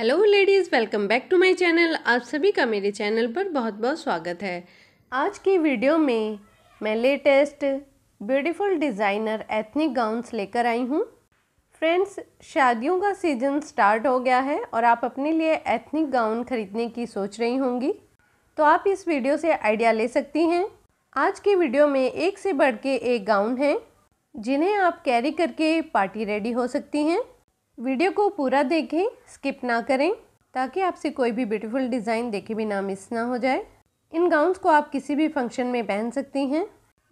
hello ladies welcome back to my channel आप सभी का मेरे चैनल पर बहुत बहुत स्वागत है आज की वीडियो में मैं latest beautiful designer ethnic gowns लेकर आई हूँ फ्रेंड्स शादियों का सीज़न स्टार्ट हो गया है और आप अपने लिए एथनिक गाउन खरीदने की सोच रही होंगी तो आप इस वीडियो से आइडिया ले सकती हैं आज की वीडियो में एक से बढ़ के एक गाउन है जिन्हें आप कैरी करके पार्टी रेडी हो सकती हैं वीडियो को पूरा देखें स्किप ना करें ताकि आपसे कोई भी ब्यूटीफुल डिज़ाइन देखे भी ना मिस ना हो जाए इन गाउन्स को आप किसी भी फंक्शन में पहन सकती हैं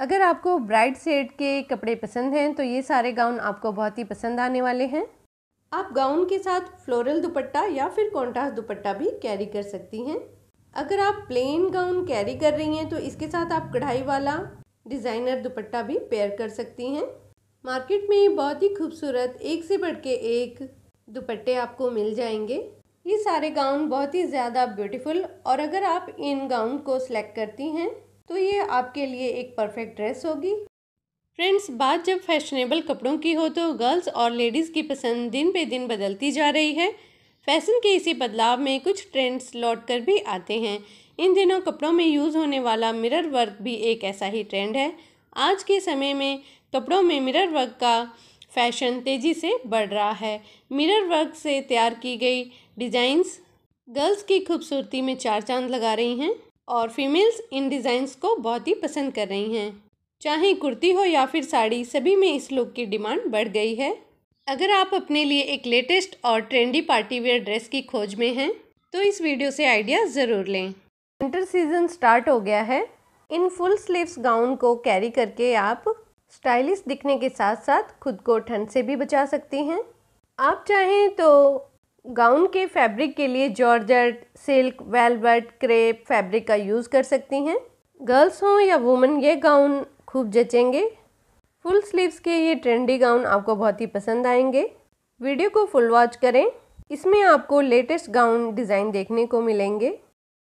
अगर आपको ब्राइट सेट के कपड़े पसंद हैं तो ये सारे गाउन आपको बहुत ही पसंद आने वाले हैं आप गाउन के साथ फ्लोरल दुपट्टा या फिर कॉन्ट्रास्ट दुपट्टा भी कैरी कर सकती हैं अगर आप प्लेन गाउन कैरी कर रही हैं तो इसके साथ आप कढ़ाई वाला डिज़ाइनर दुपट्टा भी पेयर कर सकती हैं मार्केट में बहुत ही खूबसूरत एक से बढ़ के एक दुपट्टे आपको मिल जाएंगे ये सारे गाउन बहुत ही ज़्यादा ब्यूटीफुल और अगर आप इन गाउन को सिलेक्ट करती हैं तो ये आपके लिए एक परफेक्ट ड्रेस होगी फ्रेंड्स बात जब फैशनेबल कपड़ों की हो तो गर्ल्स और लेडीज़ की पसंद दिन पे दिन बदलती जा रही है फैशन के इसी बदलाव में कुछ ट्रेंड्स लौट कर भी आते हैं इन दिनों कपड़ों में यूज़ होने वाला मिरर वर्क भी एक ऐसा ही ट्रेंड है आज के समय में कपड़ों में मिरर वर्क का फैशन तेज़ी से बढ़ रहा है मिरर वर्क से तैयार की गई डिज़ाइंस गर्ल्स की खूबसूरती में चार चांद लगा रही हैं और फीमेल्स इन डिज़ाइंस को बहुत ही पसंद कर रही हैं चाहे कुर्ती हो या फिर साड़ी सभी में इस लुक की डिमांड बढ़ गई है अगर आप अपने लिए एक लेटेस्ट और ट्रेंडी पार्टी वेयर ड्रेस की खोज में हैं तो इस वीडियो से आइडिया ज़रूर लें विंटर सीजन स्टार्ट हो गया है इन फुल स्लीव्स गाउन को कैरी करके आप स्टाइलिश दिखने के साथ साथ खुद को ठंड से भी बचा सकती हैं आप चाहें तो गाउन के फैब्रिक के लिए georgette silk velvet crepe fabric का यूज़ कर सकती हैं गर्ल्स हों या वुमेन ये गाउन खूब जचेंगे फुल स्लीव्स के ये ट्रेंडी गाउन आपको बहुत ही पसंद आएंगे वीडियो को फुल वॉच करें इसमें आपको लेटेस्ट गाउन डिज़ाइन देखने को मिलेंगे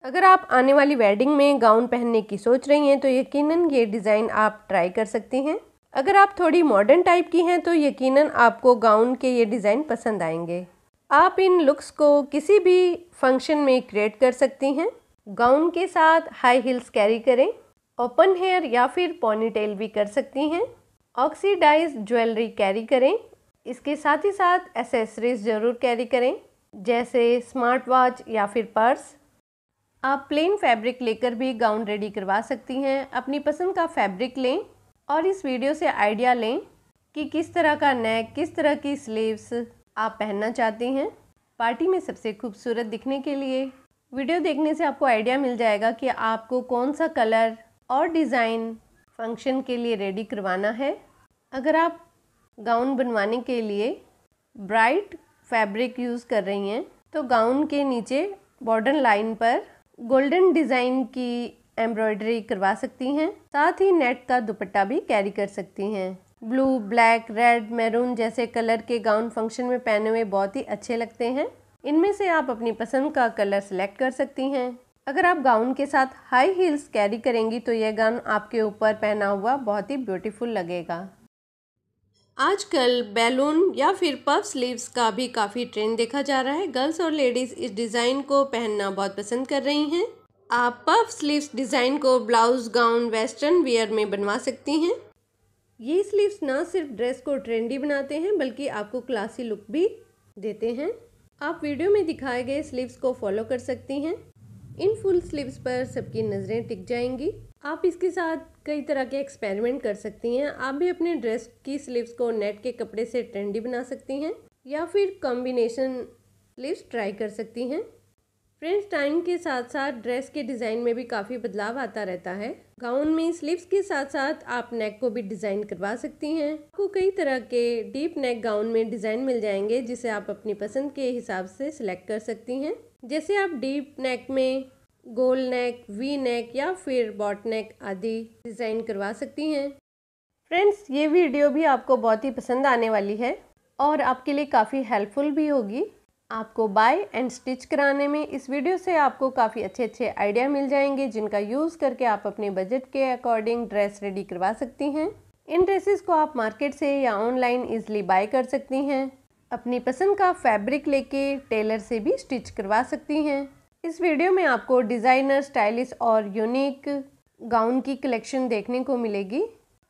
अगर आप आने वाली वेडिंग में गाउन पहनने की सोच रही हैं तो यकीनन ये डिज़ाइन आप ट्राई कर सकती हैं अगर आप थोड़ी मॉडर्न टाइप की हैं तो यकीनन आपको गाउन के ये डिज़ाइन पसंद आएंगे आप इन लुक्स को किसी भी फंक्शन में क्रिएट कर सकती हैं गाउन के साथ हाई हील्स कैरी करें ओपन हेयर या फिर पॉनीटेल भी कर सकती हैं ऑक्सीडाइज ज्वेलरी कैरी करें इसके साथ ही साथ एसेसरीज ज़रूर कैरी करें जैसे स्मार्ट वॉच या फिर पर्स आप प्लेन फैब्रिक लेकर भी गाउन रेडी करवा सकती हैं अपनी पसंद का फैब्रिक लें और इस वीडियो से आइडिया लें कि किस तरह का नेक किस तरह की स्लीव्स आप पहनना चाहती हैं पार्टी में सबसे खूबसूरत दिखने के लिए वीडियो देखने से आपको आइडिया मिल जाएगा कि आपको कौन सा कलर और डिज़ाइन फंक्शन के लिए रेडी करवाना है अगर आप गाउन बनवाने के लिए ब्राइट फैब्रिक यूज़ कर रही हैं तो गाउन के नीचे बॉर्डर लाइन पर गोल्डन डिज़ाइन की एम्ब्रॉयडरी करवा सकती हैं साथ ही नेट का दुपट्टा भी कैरी कर सकती हैं ब्लू ब्लैक रेड मैरून जैसे कलर के गाउन फंक्शन में पहने हुए बहुत ही अच्छे लगते हैं इनमें से आप अपनी पसंद का कलर सेलेक्ट कर सकती हैं अगर आप गाउन के साथ हाई हील्स कैरी करेंगी तो यह गाउन आपके ऊपर पहना हुआ बहुत ही ब्यूटीफुल लगेगा आजकल बैलून या फिर पफ स्लीव्स का भी काफ़ी ट्रेंड देखा जा रहा है गर्ल्स और लेडीज़ इस डिज़ाइन को पहनना बहुत पसंद कर रही हैं आप पफ स्लीव्स डिज़ाइन को ब्लाउज गाउन वेस्टर्न वेयर में बनवा सकती हैं ये स्लीव्स ना सिर्फ ड्रेस को ट्रेंडी बनाते हैं बल्कि आपको क्लासी लुक भी देते हैं आप वीडियो में दिखाए गए स्लीव्स को फॉलो कर सकती हैं इन फुल स्लीव्स पर सबकी नज़रें टिक जाएंगी आप इसके साथ कई तरह के एक्सपेरिमेंट कर सकती हैं आप भी अपने ड्रेस की स्लीव्स को नेट के कपड़े से ट्रेंडी बना सकती हैं या फिर कॉम्बिनेशन स्लीव्स ट्राई कर सकती हैं फ्रेंड्स टाइम के साथ साथ ड्रेस के डिज़ाइन में भी काफ़ी बदलाव आता रहता है गाउन में स्लीव्स के साथ साथ आप नेक को भी डिज़ाइन करवा सकती हैं आपको कई तरह के डीप नेक गाउन में डिज़ाइन मिल जाएंगे जिसे आप अपनी पसंद के हिसाब से सिलेक्ट कर सकती हैं जैसे आप डीप नेक में गोल नेक वी नेक या फिर बॉट नेक आदि डिज़ाइन करवा सकती हैं फ्रेंड्स ये वीडियो भी आपको बहुत ही पसंद आने वाली है और आपके लिए काफ़ी हेल्पफुल भी होगी आपको बाय एंड स्टिच कराने में इस वीडियो से आपको काफ़ी अच्छे अच्छे आइडिया मिल जाएंगे जिनका यूज़ करके आप अपने बजट के अकॉर्डिंग ड्रेस रेडी करवा सकती हैं इन ड्रेसेस को आप मार्केट से या ऑनलाइन इजली बाय कर सकती हैं अपनी पसंद का फैब्रिक लेके टेलर से भी स्टिच करवा सकती हैं इस वीडियो में आपको डिज़ाइनर स्टाइलिश और यूनिक गाउन की कलेक्शन देखने को मिलेगी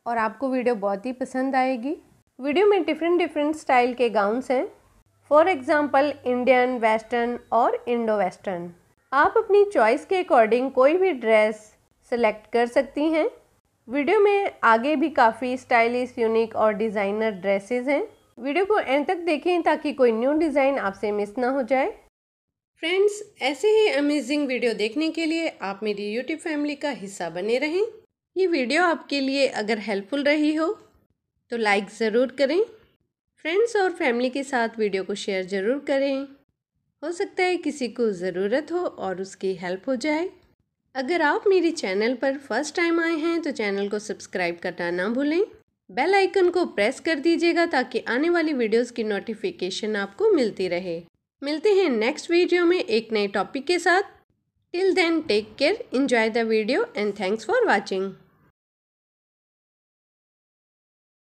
और आपको वीडियो बहुत ही पसंद आएगी वीडियो में डिफरेंट डिफरेंट स्टाइल के गाउन्स हैं फॉर एग्ज़ाम्पल इंडियन वेस्टर्न और इंडो वेस्टर्न आप अपनी चॉइस के अकॉर्डिंग कोई भी ड्रेस सेलेक्ट कर सकती हैं वीडियो में आगे भी काफ़ी स्टाइलिश यूनिक और डिज़ाइनर ड्रेसेस हैं वीडियो को एंड तक देखें ताकि कोई न्यू डिज़ाइन आपसे मिस ना हो जाए फ्रेंड्स ऐसे ही अमेजिंग वीडियो देखने के लिए आप मेरी यूट्यूब फैमिली का हिस्सा बने रहें ये वीडियो आपके लिए अगर हेल्पफुल रही हो तो लाइक ज़रूर करें फ्रेंड्स और फैमिली के साथ वीडियो को शेयर ज़रूर करें हो सकता है किसी को ज़रूरत हो और उसकी हेल्प हो जाए अगर आप मेरे चैनल पर फर्स्ट टाइम आए हैं तो चैनल को सब्सक्राइब करना ना भूलें बेल आइकन को प्रेस कर दीजिएगा ताकि आने वाली वीडियोस की नोटिफिकेशन आपको मिलती रहे मिलते हैं नेक्स्ट वीडियो में एक नए टॉपिक के साथ till then take care enjoy the video and thanks for watching